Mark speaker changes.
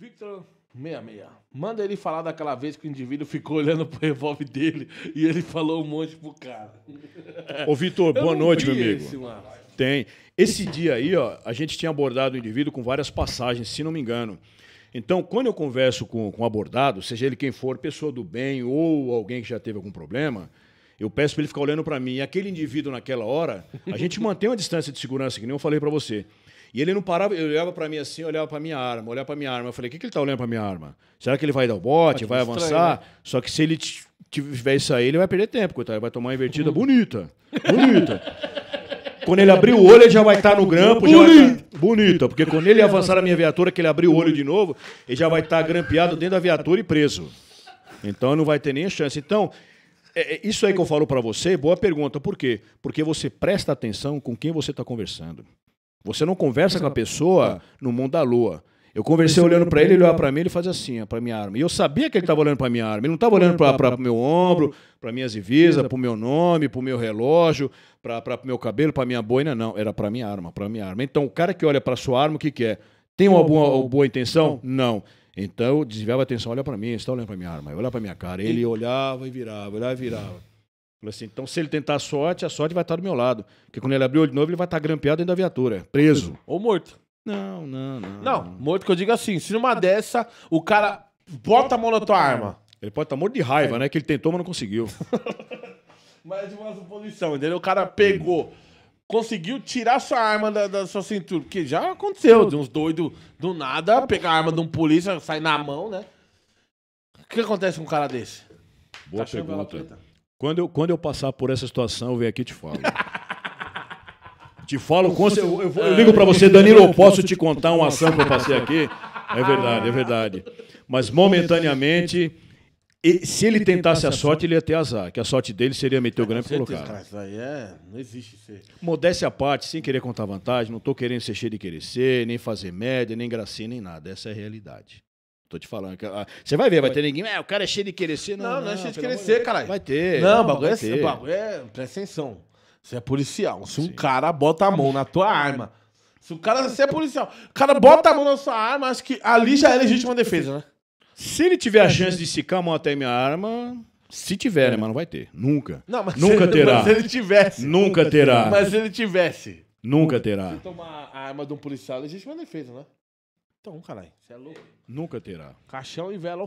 Speaker 1: Victor 66. Manda ele falar daquela vez que o indivíduo ficou olhando pro revólver
Speaker 2: dele e ele
Speaker 1: falou um monte pro cara. Ô, Victor boa noite, meu amigo. Esse,
Speaker 2: Tem. Esse dia aí, ó, a gente tinha abordado o indivíduo com várias passagens, se não me engano. Então, quando eu converso com o abordado, seja ele quem for, pessoa do bem ou alguém que já teve algum problema, eu peço para ele ficar olhando para mim. E aquele indivíduo naquela hora, a gente mantém uma distância de segurança, que nem eu falei para você. E ele não parava, ele olhava para mim assim, olhava para minha arma, olhava para minha arma. Eu falei, o que, que ele está olhando para minha arma? Será que ele vai dar o bote, vai avançar? Estranho, né? Só que se ele tiver isso aí, ele vai perder tempo, coitado. Ele vai tomar uma invertida uhum. bonita. Bonita. Quando ele, abrir o olho, ele já vai estar tá no grampo. Bonita. Tá... Bonita, porque quando ele avançar na minha viatura, que ele abrir o olho de novo, ele já vai estar tá grampeado dentro da viatura e preso. Então não vai ter nem chance. Então, é, é, isso aí que eu falo para você, boa pergunta. Por quê? Porque você presta atenção com quem você está conversando. Você não conversa com a pessoa ah. no mundo da lua. Eu conversei olhando para ele, ele olhava para mim, ele fazia assim, para minha arma. E eu sabia que ele estava olhando para minha arma. Ele não estava olhando para o meu ombro, para minhas divisas, para o meu nome, para o meu relógio, para o meu cabelo, para minha boina, não. Era para minha arma, para minha arma. Então, o cara que olha para sua arma, o que, que é? Tem uma boa, uma boa intenção? Não. não. Então eu desviava a atenção, olha para mim, está olhando para minha arma, olha para minha cara. Ele olhava e virava, olhava e virava. Falei assim, então se ele tentar a sorte, a sorte vai estar do meu lado. Porque quando ele abrir o olho de novo, ele vai estar grampeado dentro da viatura, preso. Ou morto. Não, não, não. Não, morto que eu digo assim, se numa dessa, o cara bota a mão na tua arma. Ele pode estar morto de raiva, é. né? Que ele tentou,
Speaker 1: mas não conseguiu. mas de uma suposição, entendeu? O cara pegou conseguiu tirar sua arma da, da sua cintura. Porque já aconteceu, de uns doidos do nada, tá pegar a arma de um polícia, sair na mão, né? O que acontece com um cara desse?
Speaker 2: Boa tá pergunta. Quando eu, quando eu passar por essa situação, eu venho aqui e te falo. te falo com eu, eu, eu, eu ligo para você, Danilo, eu posso te contar uma ação que eu passei aqui? É verdade, é verdade. Mas momentaneamente se ele tentasse a sorte, ele ia ter azar, que a sorte dele seria meter o grampo e colocar. Cara,
Speaker 1: isso aí é, não existe ser.
Speaker 2: Modéstia à parte, sem querer contar vantagem, não estou querendo ser cheio de querer ser, nem fazer média, nem gracinha, nem nada. Essa é a realidade. Tô te falando. Ah, você vai ver, vai, vai ter ninguém. É, o cara é cheio de querer ser, não. Não, não, não é cheio de querer ser, caralho. Vai ter. Não, o bagulho, é, bagulho
Speaker 1: é. Presta atenção. Você é policial. Se um Sim. cara bota a mão na tua ah, arma. Se o cara. Você é policial. O cara bota a mão na sua arma, acho que
Speaker 2: ali já é legítima defesa, né? Se ele tiver a é. chance de se a até minha arma, se tiver, é. né? Mas não vai ter. Nunca. Não, nunca terá. Mas se ele tivesse. Nunca, nunca terá. terá. Mas se ele tivesse. Nunca, nunca terá. Se
Speaker 1: tomar a arma de um policial, existe uma defesa, né? Então, caralho. Você é louco.
Speaker 2: Nunca terá.
Speaker 1: Caixão e vela.